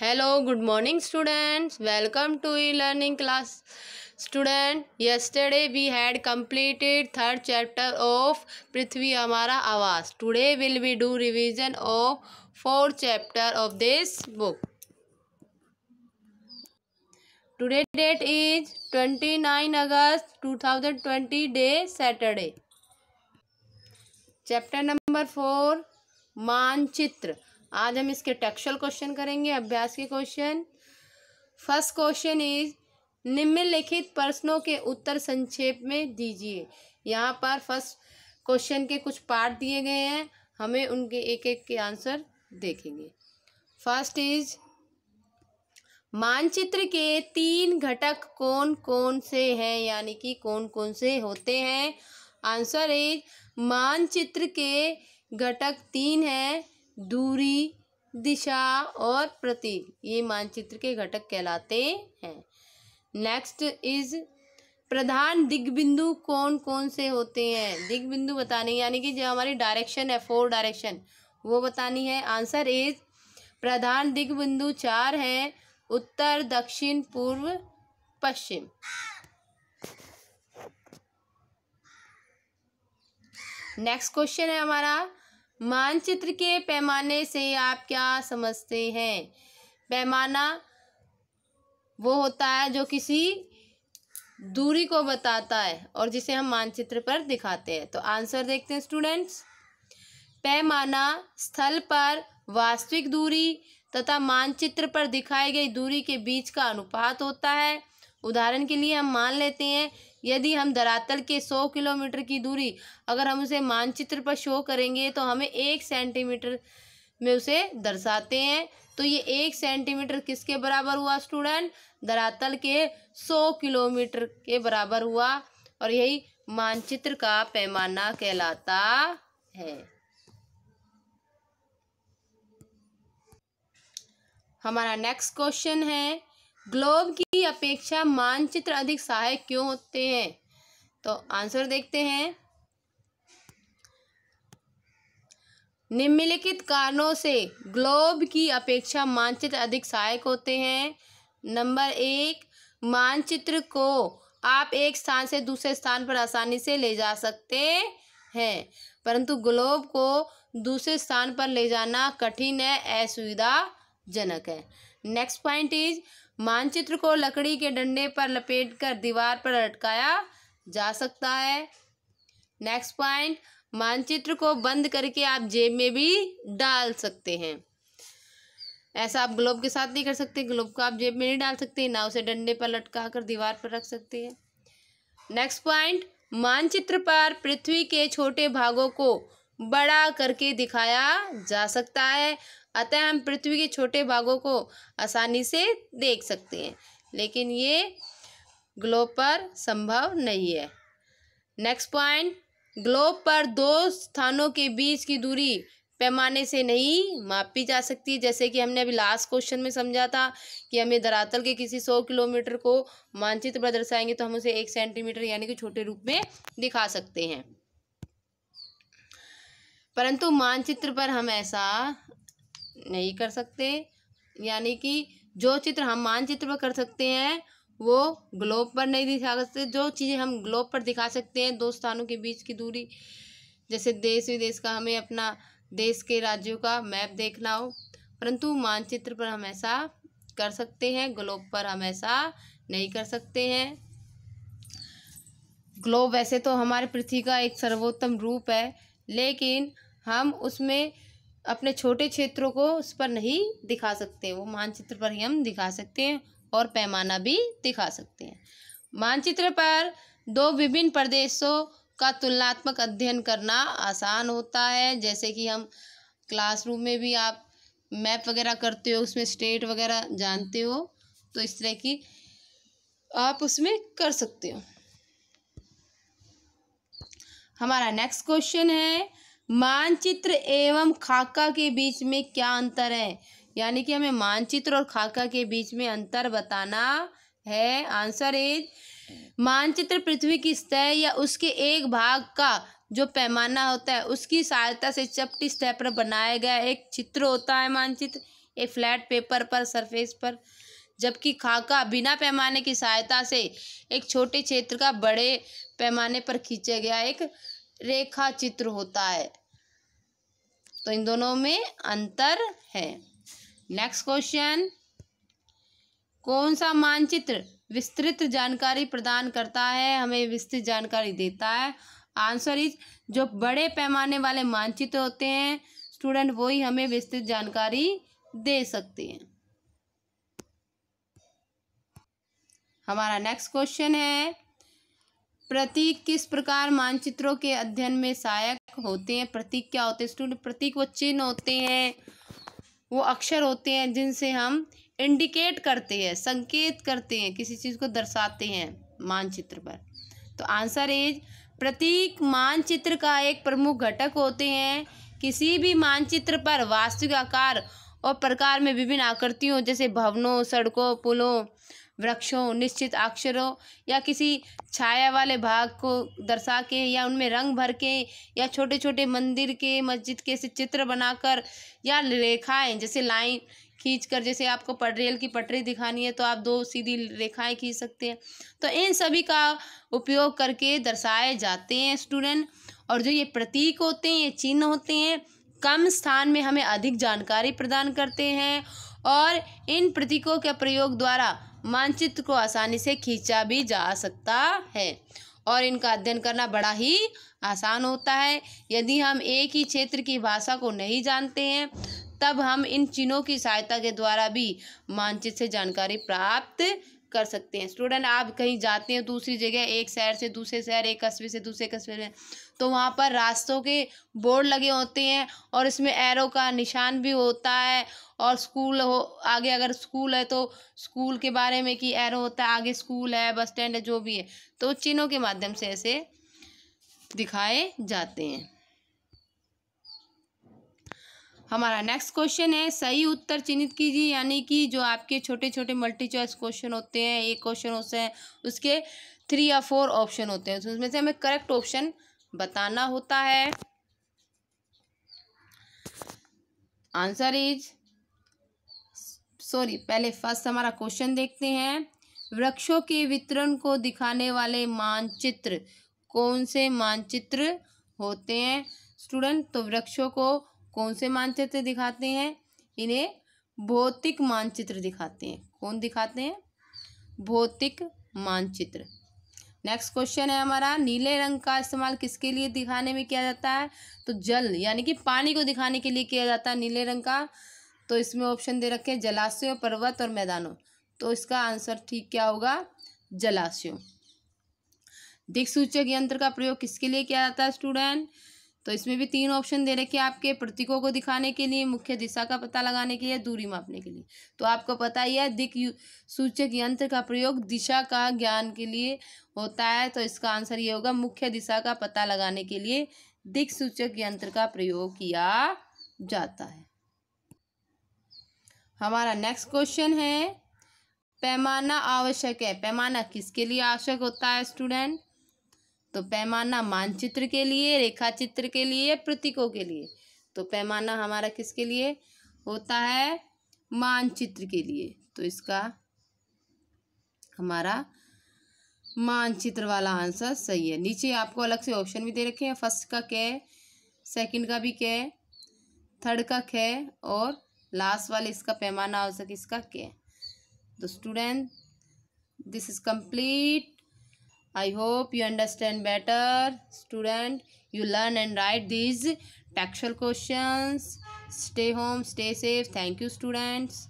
Hello good morning students welcome to e learning class student yesterday we had completed third chapter of पृथ्वी हमारा आवाज today will be do revision of fourth chapter of this book today date is twenty nine August two thousand twenty day Saturday chapter number four मानचित्र आज हम इसके textual question करेंगे अभ्यास के क्वेश्चन फर्स्ट क्वेश्चन इज निम्नलिखित प्रश्नों के उत्तर संक्षेप में दीजिए यहाँ पर फर्स्ट क्वेश्चन के कुछ पार्ट दिए गए हैं हमें उनके एक एक के आंसर देखेंगे फर्स्ट इज मानचित्र के तीन घटक कौन कौन से हैं यानी कि कौन कौन से होते हैं आंसर इज मानचित्र के घटक तीन हैं दूरी दिशा और प्रतीक ये मानचित्र के घटक कहलाते हैं नेक्स्ट इज प्रधान दिग्बिंदु कौन कौन से होते हैं दिग्बिंदु बताने यानी कि जो हमारी डायरेक्शन है फोर डायरेक्शन वो बतानी है आंसर इज प्रधान दिग्बिंदु चार हैं उत्तर दक्षिण पूर्व पश्चिम नेक्स्ट क्वेश्चन है हमारा मानचित्र के पैमाने से आप क्या समझते हैं पैमाना वो होता है जो किसी दूरी को बताता है और जिसे हम मानचित्र पर दिखाते हैं तो आंसर देखते हैं स्टूडेंट्स पैमाना स्थल पर वास्तविक दूरी तथा मानचित्र पर दिखाई गई दूरी के बीच का अनुपात होता है उदाहरण के लिए हम मान लेते हैं यदि हम धरातल के सौ किलोमीटर की दूरी अगर हम उसे मानचित्र पर शो करेंगे तो हमें एक सेंटीमीटर में उसे दर्शाते हैं तो ये एक सेंटीमीटर किसके बराबर हुआ स्टूडेंट धरातल के सौ किलोमीटर के बराबर हुआ और यही मानचित्र का पैमाना कहलाता है हमारा नेक्स्ट क्वेश्चन है ग्लोब की अपेक्षा मानचित्र अधिक सहायक क्यों होते हैं तो आंसर देखते हैं निम्नलिखित कारणों से ग्लोब की अपेक्षा मानचित्र अधिक सहायक होते हैं नंबर एक मानचित्र को आप एक स्थान से दूसरे स्थान पर आसानी से ले जा सकते हैं परंतु ग्लोब को दूसरे स्थान पर ले जाना कठिन है असुविधाजनक है नेक्स्ट पॉइंट इज मानचित्र को लकड़ी के डंडे पर लपेटकर दीवार पर लटकाया जा सकता है नेक्स्ट पॉइंट मानचित्र को बंद करके आप जेब में भी डाल सकते हैं ऐसा आप ग्लोब के साथ नहीं कर सकते ग्लोब को आप जेब में नहीं डाल सकते ना उसे डंडे पर लटका कर दीवार पर रख सकते हैं नेक्स्ट पॉइंट मानचित्र पर पृथ्वी के छोटे भागों को बड़ा करके दिखाया जा सकता है अतः हम पृथ्वी के छोटे भागों को आसानी से देख सकते हैं लेकिन ये ग्लोब पर संभव नहीं है नेक्स्ट पॉइंट ग्लोब पर दो स्थानों के बीच की दूरी पैमाने से नहीं मापी जा सकती है जैसे कि हमने अभी लास्ट क्वेश्चन में समझा था कि हमें धरातल के किसी सौ किलोमीटर को मानचित्र पर दर्शाएंगे तो हम उसे एक सेंटीमीटर यानी कि छोटे रूप में दिखा सकते हैं परंतु मानचित्र पर हम ऐसा नहीं कर सकते यानी कि जो चित्र हम मानचित्र पर कर सकते हैं वो ग्लोब पर नहीं दिखा सकते जो चीज़ें हम ग्लोब पर दिखा सकते हैं दो स्थानों के बीच की दूरी जैसे देश विदेश का हमें अपना देश के राज्यों का मैप देखना हो परंतु मानचित्र पर हम ऐसा कर सकते हैं ग्लोब पर हम ऐसा नहीं कर सकते हैं ग्लोब वैसे तो हमारे पृथ्वी का एक सर्वोत्तम रूप है लेकिन हम उसमें अपने छोटे क्षेत्रों को उस पर नहीं दिखा सकते वो मानचित्र पर ही हम दिखा सकते हैं और पैमाना भी दिखा सकते हैं मानचित्र पर दो विभिन्न प्रदेशों का तुलनात्मक अध्ययन करना आसान होता है जैसे कि हम क्लासरूम में भी आप मैप वगैरह करते हो उसमें स्टेट वगैरह जानते हो तो इस तरह की आप उसमें कर सकते हो हमारा नेक्स्ट क्वेश्चन है मानचित्र एवं खाका के बीच में क्या अंतर है यानी कि हमें मानचित्र और खाका के बीच में अंतर बताना है आंसर इज मानचित्र पृथ्वी की सतह या उसके एक भाग का जो पैमाना होता है उसकी सहायता से चपटी सतह पर बनाया गया एक चित्र होता है मानचित्र एक फ्लैट पेपर पर सरफेस पर जबकि खाका बिना पैमाने की सहायता से एक छोटे क्षेत्र का बड़े पैमाने पर खींचा गया एक रेखा चित्र होता है तो इन दोनों में अंतर है नेक्स्ट क्वेश्चन कौन सा मानचित्र विस्तृत जानकारी प्रदान करता है हमें विस्तृत जानकारी देता है आंसर इज जो बड़े पैमाने वाले मानचित्र होते हैं स्टूडेंट वही हमें विस्तृत जानकारी दे सकते हैं हमारा नेक्स्ट क्वेश्चन है प्रतीक किस प्रकार मानचित्रों के अध्ययन में सहायक होते हैं प्रतीक क्या होते हैं स्टूडेंट प्रतीक वो चिन्ह होते हैं वो अक्षर होते हैं जिनसे हम इंडिकेट करते हैं संकेत करते हैं किसी चीज़ को दर्शाते हैं मानचित्र पर तो आंसर इज प्रतीक मानचित्र का एक प्रमुख घटक होते हैं किसी भी मानचित्र पर वास्तविक आकार और प्रकार में विभिन्न आकृतियों जैसे भवनों सड़कों पुलों वृक्षों निश्चित अक्षरों या किसी छाया वाले भाग को दर्शा के या उनमें रंग भर के या छोटे छोटे मंदिर के मस्जिद के से चित्र बनाकर या रेखाएं जैसे लाइन खींच कर जैसे आपको पट रेल की पटरी दिखानी है तो आप दो सीधी रेखाएं खींच सकते हैं तो इन सभी का उपयोग करके दर्शाए जाते हैं स्टूडेंट और जो ये प्रतीक होते हैं ये चिन्ह होते हैं कम स्थान में हमें अधिक जानकारी प्रदान करते हैं और इन प्रतीकों के प्रयोग द्वारा मानचित्र को आसानी से खींचा भी जा सकता है और इनका अध्ययन करना बड़ा ही आसान होता है यदि हम एक ही क्षेत्र की भाषा को नहीं जानते हैं तब हम इन चिन्हों की सहायता के द्वारा भी मानचित्र से जानकारी प्राप्त कर सकते हैं स्टूडेंट आप कहीं जाते हैं दूसरी जगह एक शहर से दूसरे शहर एक कस्बे से दूसरे कस्बे में तो वहाँ पर रास्तों के बोर्ड लगे होते हैं और इसमें एरो का निशान भी होता है और स्कूल हो आगे अगर स्कूल है तो स्कूल के बारे में कि एरो होता है आगे स्कूल है बस स्टैंड है जो भी है तो चिन्हों के माध्यम से ऐसे दिखाए जाते हैं हमारा नेक्स्ट क्वेश्चन है सही उत्तर चिन्हित कीजिए यानी कि जो आपके छोटे छोटे मल्टी चॉइस क्वेश्चन होते हैं एक क्वेश्चन होते हैं उसके थ्री या फोर ऑप्शन होते हैं तो उसमें से हमें करेक्ट ऑप्शन बताना होता है आंसर इज सॉरी पहले फर्स्ट हमारा क्वेश्चन देखते हैं वृक्षों के वितरण को दिखाने वाले मानचित्र कौन से मानचित्र होते हैं स्टूडेंट तो वृक्षों को कौन से मानचित्र दिखाते हैं इन्हें भौतिक मानचित्र दिखाते हैं कौन दिखाते हैं भौतिक मानचित्र नेक्स्ट क्वेश्चन है हमारा नीले रंग का इस्तेमाल किसके लिए दिखाने में किया जाता है तो जल यानी कि पानी को दिखाने के लिए किया जाता है नीले रंग का तो इसमें ऑप्शन दे रखे हैं जलाशय पर्वत और मैदानों तो इसका आंसर ठीक क्या होगा जलाशय दिक्सूचक यंत्र का प्रयोग किसके लिए किया जाता है स्टूडेंट तो इसमें भी तीन ऑप्शन दे रखे आपके प्रतीकों को दिखाने के लिए मुख्य दिशा का पता लगाने के लिए दूरी मापने के लिए तो आपको पता ही है दिक सूचक यंत्र का प्रयोग दिशा का ज्ञान के लिए होता है तो इसका आंसर ये होगा मुख्य दिशा का पता लगाने के लिए दिक सूचक यंत्र का प्रयोग किया जाता है हमारा नेक्स्ट क्वेश्चन है पैमाना आवश्यक है पैमाना किसके लिए आवश्यक होता है स्टूडेंट तो पैमाना मानचित्र के लिए रेखा चित्र के लिए प्रतीकों के लिए तो पैमाना हमारा किसके लिए होता है मानचित्र के लिए तो इसका हमारा मानचित्र वाला आंसर सही है नीचे आपको अलग से ऑप्शन भी दे रखे हैं फर्स्ट का है सेकंड का भी है थर्ड का है और लास्ट वाले इसका पैमाना हो सके इसका है तो student this is complete I hope you understand better student. You learn and write these textual questions. Stay home, stay safe. Thank you students.